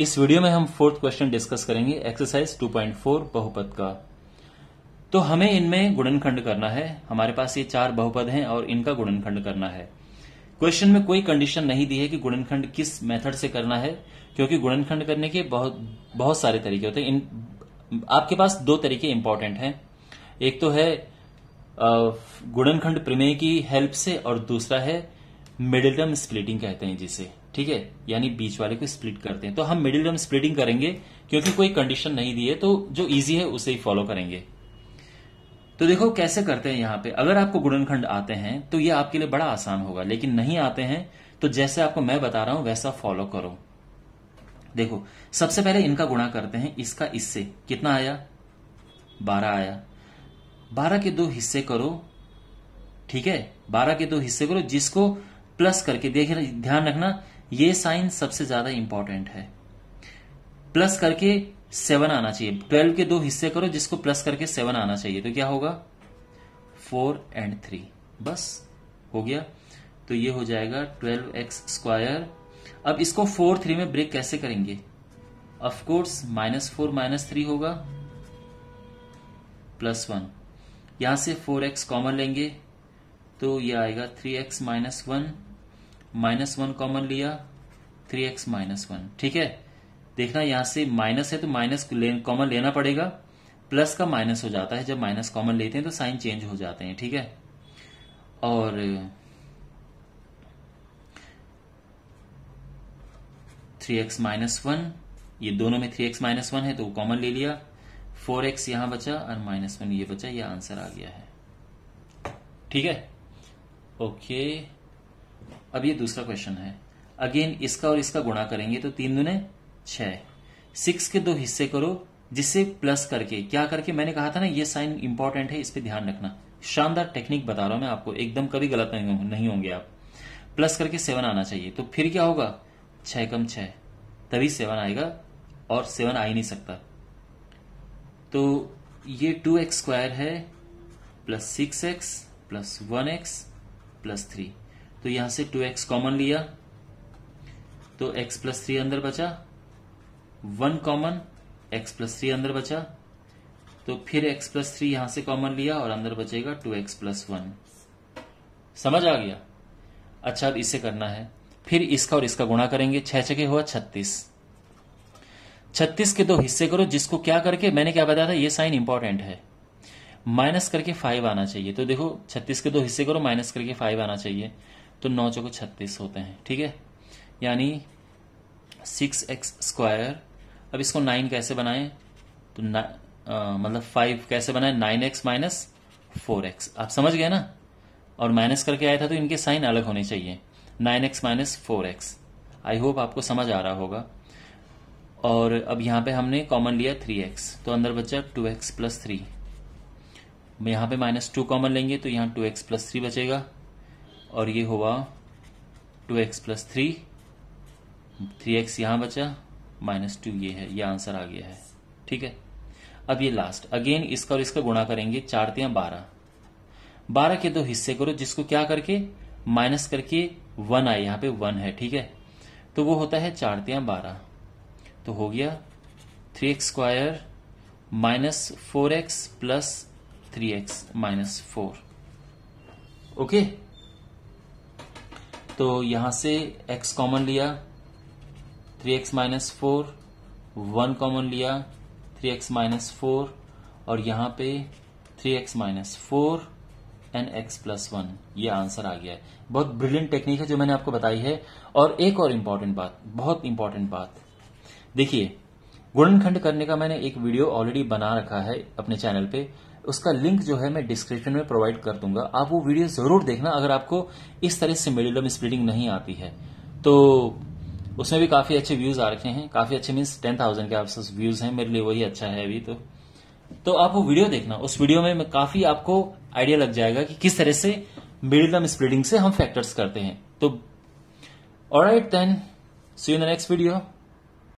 इस वीडियो में हम फोर्थ क्वेश्चन डिस्कस करेंगे एक्सरसाइज 2.4 बहुपद का तो हमें इनमें गुणनखंड करना है हमारे पास ये चार बहुपद हैं और इनका गुणनखंड करना है क्वेश्चन में कोई कंडीशन नहीं दी है कि गुणनखंड किस मेथड से करना है क्योंकि गुणनखंड करने के बहुत बहुत सारे तरीके होते हैं इन आपके पास दो तरीके इंपॉर्टेंट हैं एक तो है गुणनखंड प्रमेय की हेल्प से और दूसरा है मिडिल टर्म स्प्लिटिंग कहते हैं जिसे ठीक है यानी बीच वाले को स्प्लिट करते हैं तो हम मिडिल टर्म स्प्लिटिंग करेंगे क्योंकि कोई कंडीशन नहीं दी है तो जो इजी है उसे ही फॉलो करेंगे तो देखो कैसे करते हैं यहां पे अगर आपको गुणनखंड आते हैं तो ये आपके लिए बड़ा आसान होगा लेकिन नहीं आते हैं तो जैसे आपको मैं बता रहा हूं वैसा फॉलो करो देखो सबसे पहले इनका गुणा करते हैं इसका इससे कितना आया बारह आया बारह के दो हिस्से करो ठीक है बारह के दो हिस्से करो जिसको प्लस करके देख ध्यान रखना ये साइन सबसे ज्यादा इंपॉर्टेंट है प्लस करके सेवन आना चाहिए ट्वेल्व के दो हिस्से करो जिसको प्लस करके सेवन आना चाहिए तो क्या होगा फोर एंड थ्री बस हो गया तो ये हो जाएगा ट्वेल्व एक्स स्क्वायर अब इसको फोर थ्री में ब्रेक कैसे करेंगे of course minus four minus three होगा प्लस वन यहां से फोर एक्स कॉमन लेंगे तो ये आएगा three x minus one minus one common लिया थ्री एक्स माइनस वन ठीक है देखना यहां से माइनस है तो माइनस कॉमन लेना पड़ेगा प्लस का माइनस हो जाता है जब माइनस कॉमन लेते हैं तो साइन चेंज हो जाते हैं ठीक है और थ्री एक्स माइनस वन ये दोनों में थ्री एक्स माइनस वन है तो कॉमन ले लिया फोर एक्स यहां बचा और माइनस वन ये बचा ये आंसर आ गया है ठीक है ओके अब ये दूसरा क्वेश्चन है अगेन इसका और इसका गुणा करेंगे तो तीन दुने छिक्स के दो हिस्से करो जिससे प्लस करके क्या करके मैंने कहा था ना ये साइन इंपॉर्टेंट है इस पर ध्यान रखना शानदार टेक्निक बता रहा हूं मैं आपको एकदम कभी गलत नहीं होंगे आप प्लस करके सेवन आना चाहिए तो फिर क्या होगा छह कम छ तभी सेवन आएगा और सेवन आ ही नहीं सकता तो ये टू एक्स स्क्वायर है plus six x plus one x plus three तो यहां से टू एक्स कॉमन लिया तो x प्लस थ्री अंदर बचा one common x plus three अंदर बचा तो फिर x प्लस थ्री यहां से कॉमन लिया और अंदर बचेगा टू एक्स प्लस वन समझ आ गया अच्छा अब इसे करना है फिर इसका और इसका गुणा करेंगे छह छके हुआ छत्तीस छत्तीस के दो हिस्से करो जिसको क्या करके मैंने क्या बताया था ये साइन इंपॉर्टेंट है माइनस करके फाइव आना चाहिए तो देखो छत्तीस के दो हिस्से करो माइनस करके फाइव आना चाहिए तो नौ चौक छत्तीस होते हैं ठीक है यानी सिक्स एक्स स्क्वायर अब इसको नाइन कैसे बनाए तो मतलब फाइव कैसे बनाए nine x minus four x आप समझ गए ना और माइनस करके आया था तो इनके साइन अलग होने चाहिए nine x minus four x I hope आपको समझ आ रहा होगा और अब यहां पे हमने कॉमन लिया थ्री एक्स तो अंदर बचा टू एक्स प्लस थ्री यहां पर माइनस टू कॉमन लेंगे तो यहां टू एक्स प्लस थ्री बचेगा और ये हुआ two x plus three three x यहां बचा माइनस टू ये है ये आंसर आ गया है ठीक है अब ये लास्ट अगेन इसका और इसका गुणा करेंगे चार तिया बारह बारह के दो हिस्से करो जिसको क्या करके माइनस करके वन आए यहां पे वन है ठीक है तो वो होता है चार तिया बारह तो हो गया three x square minus four x plus three x minus four okay तो यहां से x कॉमन लिया 3x x minus four one common लिया 3x एक्स माइनस फोर और यहां पे 3x x minus four and x plus one ये answer आ गया है बहुत ब्रिलियंट टेक्निक है जो मैंने आपको बताई है और एक और इंपॉर्टेंट बात बहुत इंपॉर्टेंट बात देखिए गुणनखंड करने का मैंने एक वीडियो ऑलरेडी बना रखा है अपने चैनल पे उसका लिंक जो है मैं डिस्क्रिप्शन में प्रोवाइड कर दूंगा आप वो वीडियो जरूर देखना अगर आपको इस तरह से मेडुलम स्प्लिटिंग नहीं आती है तो उसमें भी काफी अच्छे व्यूज आ रखे हैं काफी अच्छे मीन्स टेन थाउजेंड के आपसे व्यूज हैं मेरे लिए वही अच्छा है अभी तो तो आप वो वीडियो देखना उस वीडियो में, मैं काफी आपको आइडिया लग जाएगा कि किस तरह से मिडिलम स्प्लिटिंग से हम फैक्टर्स करते हैं तो alright then see you in the next video